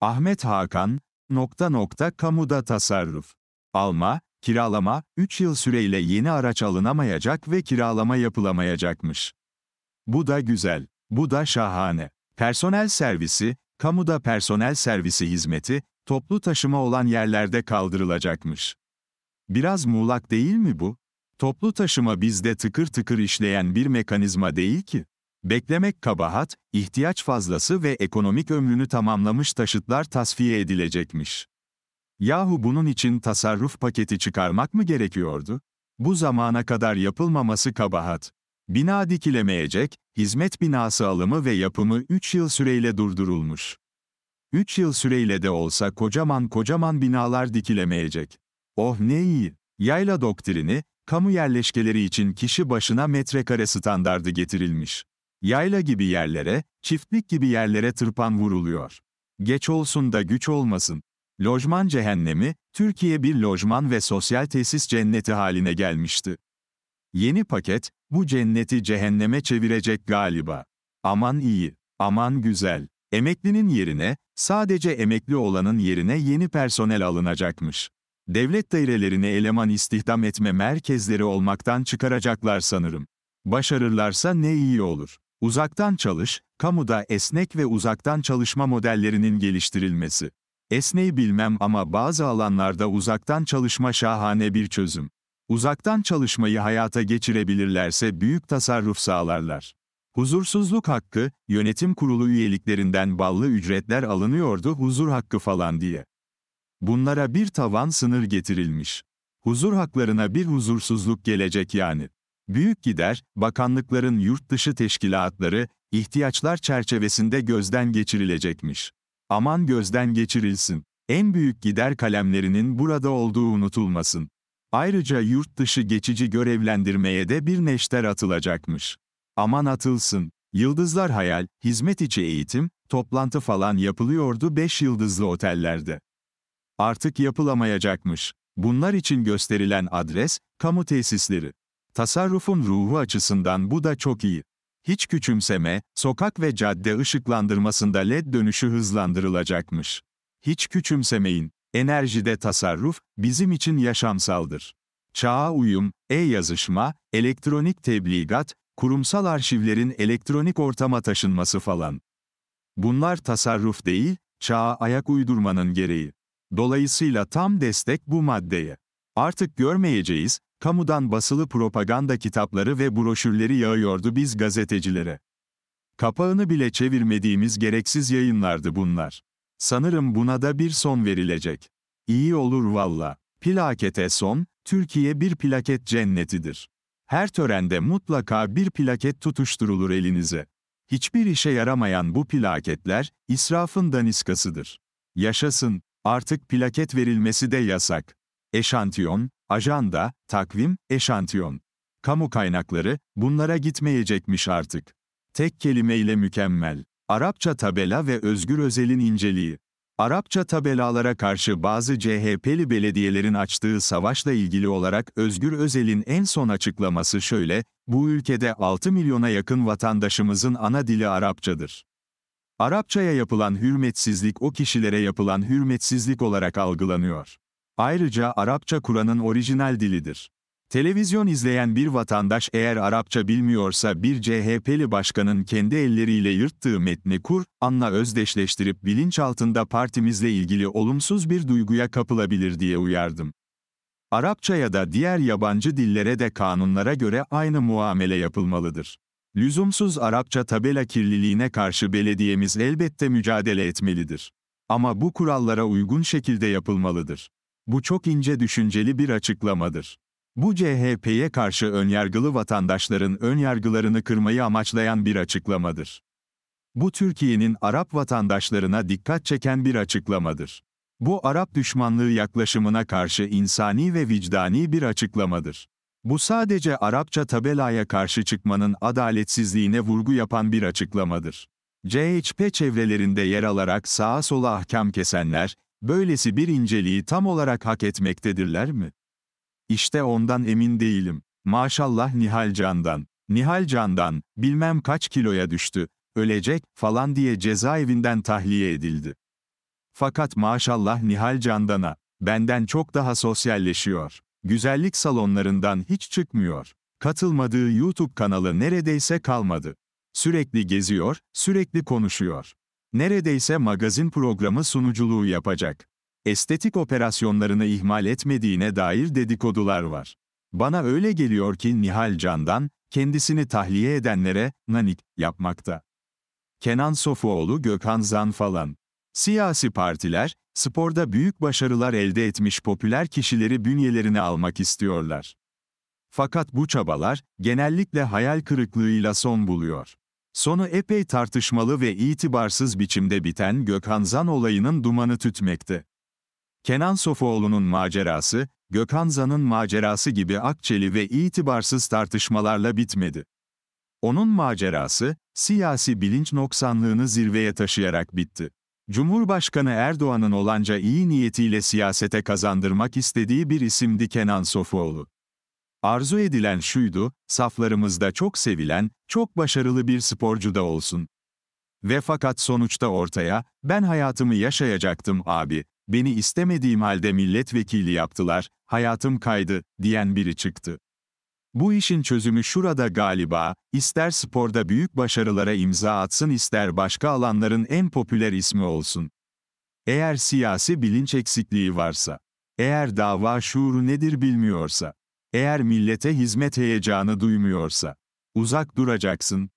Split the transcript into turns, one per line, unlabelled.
Ahmet Hakan, nokta nokta kamuda tasarruf. Alma, kiralama, 3 yıl süreyle yeni araç alınamayacak ve kiralama yapılamayacakmış. Bu da güzel, bu da şahane. Personel servisi, kamuda personel servisi hizmeti, toplu taşıma olan yerlerde kaldırılacakmış. Biraz muğlak değil mi bu? Toplu taşıma bizde tıkır tıkır işleyen bir mekanizma değil ki. Beklemek kabahat, ihtiyaç fazlası ve ekonomik ömrünü tamamlamış taşıtlar tasfiye edilecekmiş. Yahu bunun için tasarruf paketi çıkarmak mı gerekiyordu? Bu zamana kadar yapılmaması kabahat. Bina dikilemeyecek, hizmet binası alımı ve yapımı 3 yıl süreyle durdurulmuş. 3 yıl süreyle de olsa kocaman kocaman binalar dikilemeyecek. Oh ne iyi! Yayla doktrini, kamu yerleşkeleri için kişi başına metrekare standardı getirilmiş. Yayla gibi yerlere, çiftlik gibi yerlere tırpan vuruluyor. Geç olsun da güç olmasın. Lojman cehennemi, Türkiye bir lojman ve sosyal tesis cenneti haline gelmişti. Yeni paket, bu cenneti cehenneme çevirecek galiba. Aman iyi, aman güzel. Emeklinin yerine, sadece emekli olanın yerine yeni personel alınacakmış. Devlet dairelerini eleman istihdam etme merkezleri olmaktan çıkaracaklar sanırım. Başarırlarsa ne iyi olur. Uzaktan çalış, kamuda esnek ve uzaktan çalışma modellerinin geliştirilmesi. Esneyi bilmem ama bazı alanlarda uzaktan çalışma şahane bir çözüm. Uzaktan çalışmayı hayata geçirebilirlerse büyük tasarruf sağlarlar. Huzursuzluk hakkı, yönetim kurulu üyeliklerinden ballı ücretler alınıyordu huzur hakkı falan diye. Bunlara bir tavan sınır getirilmiş. Huzur haklarına bir huzursuzluk gelecek yani. Büyük gider, bakanlıkların yurt dışı teşkilatları, ihtiyaçlar çerçevesinde gözden geçirilecekmiş. Aman gözden geçirilsin. En büyük gider kalemlerinin burada olduğu unutulmasın. Ayrıca yurt dışı geçici görevlendirmeye de bir neşter atılacakmış. Aman atılsın. Yıldızlar hayal, hizmet içi eğitim, toplantı falan yapılıyordu 5 yıldızlı otellerde. Artık yapılamayacakmış. Bunlar için gösterilen adres, kamu tesisleri. Tasarrufun ruhu açısından bu da çok iyi. Hiç küçümseme, sokak ve cadde ışıklandırmasında led dönüşü hızlandırılacakmış. Hiç küçümsemeyin. Enerjide tasarruf, bizim için yaşamsaldır. Çağa uyum, e-yazışma, elektronik tebligat, kurumsal arşivlerin elektronik ortama taşınması falan. Bunlar tasarruf değil, çağa ayak uydurmanın gereği. Dolayısıyla tam destek bu maddeye. Artık görmeyeceğiz, Kamudan basılı propaganda kitapları ve broşürleri yağıyordu biz gazetecilere. Kapağını bile çevirmediğimiz gereksiz yayınlardı bunlar. Sanırım buna da bir son verilecek. İyi olur valla. Plakete son, Türkiye bir plaket cennetidir. Her törende mutlaka bir plaket tutuşturulur elinize. Hiçbir işe yaramayan bu plaketler, israfın daniskasıdır. Yaşasın, artık plaket verilmesi de yasak. Eşantiyon, ajanda, takvim, eşantiyon. Kamu kaynakları, bunlara gitmeyecekmiş artık. Tek kelimeyle mükemmel. Arapça tabela ve Özgür Özel'in inceliği. Arapça tabelalara karşı bazı CHP'li belediyelerin açtığı savaşla ilgili olarak Özgür Özel'in en son açıklaması şöyle, bu ülkede 6 milyona yakın vatandaşımızın ana dili Arapçadır. Arapçaya yapılan hürmetsizlik o kişilere yapılan hürmetsizlik olarak algılanıyor. Ayrıca Arapça Kur'an'ın orijinal dilidir. Televizyon izleyen bir vatandaş eğer Arapça bilmiyorsa bir CHP'li başkanın kendi elleriyle yırttığı metni anla özdeşleştirip bilinçaltında partimizle ilgili olumsuz bir duyguya kapılabilir diye uyardım. Arapça ya da diğer yabancı dillere de kanunlara göre aynı muamele yapılmalıdır. Lüzumsuz Arapça tabela kirliliğine karşı belediyemiz elbette mücadele etmelidir. Ama bu kurallara uygun şekilde yapılmalıdır. Bu çok ince düşünceli bir açıklamadır. Bu CHP'ye karşı önyargılı vatandaşların önyargılarını kırmayı amaçlayan bir açıklamadır. Bu Türkiye'nin Arap vatandaşlarına dikkat çeken bir açıklamadır. Bu Arap düşmanlığı yaklaşımına karşı insani ve vicdani bir açıklamadır. Bu sadece Arapça tabelaya karşı çıkmanın adaletsizliğine vurgu yapan bir açıklamadır. CHP çevrelerinde yer alarak sağa sola ahkam kesenler, böylesi bir inceliği tam olarak hak etmektedirler mi? İşte ondan emin değilim. Maşallah Nihal Can'dan. Nihal Can'dan, bilmem kaç kiloya düştü, ölecek falan diye cezaevinden tahliye edildi. Fakat maşallah Nihal Candan'a, benden çok daha sosyalleşiyor. Güzellik salonlarından hiç çıkmıyor. Katılmadığı YouTube kanalı neredeyse kalmadı. Sürekli geziyor, sürekli konuşuyor neredeyse magazin programı sunuculuğu yapacak. Estetik operasyonlarını ihmal etmediğine dair dedikodular var. Bana öyle geliyor ki Nihal Can'dan, kendisini tahliye edenlere, nanik, yapmakta. Kenan Sofuoğlu Gökhan Zan falan. Siyasi partiler, sporda büyük başarılar elde etmiş popüler kişileri bünyelerine almak istiyorlar. Fakat bu çabalar, genellikle hayal kırıklığıyla son buluyor. Sonu epey tartışmalı ve itibarsız biçimde biten Gökhan Zan olayının dumanı tütmekte. Kenan Sofuoğlu'nun macerası, Gökhan Zan'ın macerası gibi akçeli ve itibarsız tartışmalarla bitmedi. Onun macerası, siyasi bilinç noksanlığını zirveye taşıyarak bitti. Cumhurbaşkanı Erdoğan'ın olanca iyi niyetiyle siyasete kazandırmak istediği bir isimdi Kenan Sofuoğlu. Arzu edilen şuydu, saflarımızda çok sevilen, çok başarılı bir sporcu da olsun. Ve fakat sonuçta ortaya, ben hayatımı yaşayacaktım abi, beni istemediğim halde milletvekili yaptılar, hayatım kaydı, diyen biri çıktı. Bu işin çözümü şurada galiba, ister sporda büyük başarılara imza atsın ister başka alanların en popüler ismi olsun. Eğer siyasi bilinç eksikliği varsa, eğer dava şuuru nedir bilmiyorsa, eğer millete hizmet heyecanı duymuyorsa, uzak duracaksın,